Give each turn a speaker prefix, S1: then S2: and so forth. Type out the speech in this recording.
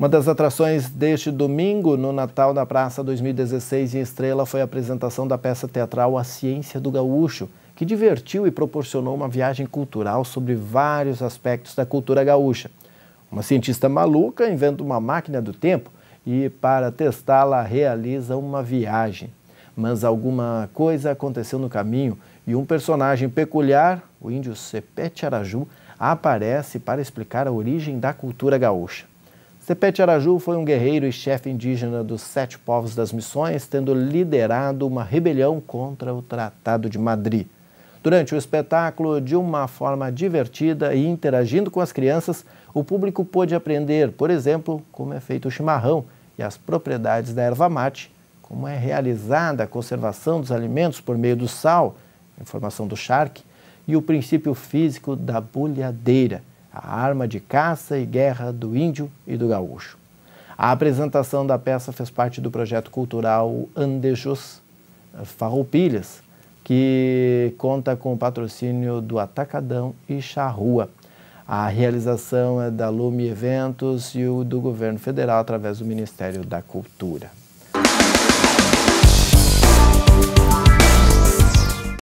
S1: Uma das atrações deste domingo no Natal na Praça 2016 em Estrela foi a apresentação da peça teatral A Ciência do Gaúcho, que divertiu e proporcionou uma viagem cultural sobre vários aspectos da cultura gaúcha. Uma cientista maluca inventa uma máquina do tempo e, para testá-la, realiza uma viagem. Mas alguma coisa aconteceu no caminho e um personagem peculiar, o índio Sepete Araju, aparece para explicar a origem da cultura gaúcha. Sepete Araju foi um guerreiro e chefe indígena dos Sete Povos das Missões, tendo liderado uma rebelião contra o Tratado de Madrid. Durante o espetáculo, de uma forma divertida e interagindo com as crianças, o público pôde aprender, por exemplo, como é feito o chimarrão e as propriedades da erva mate, como é realizada a conservação dos alimentos por meio do sal, informação do Shark, e o princípio físico da bolhadeira a arma de caça e guerra do índio e do gaúcho. A apresentação da peça fez parte do projeto cultural Andejos Farroupilhas, que conta com o patrocínio do Atacadão e Charrua. A realização é da Lume Eventos e o do governo federal através do Ministério da Cultura.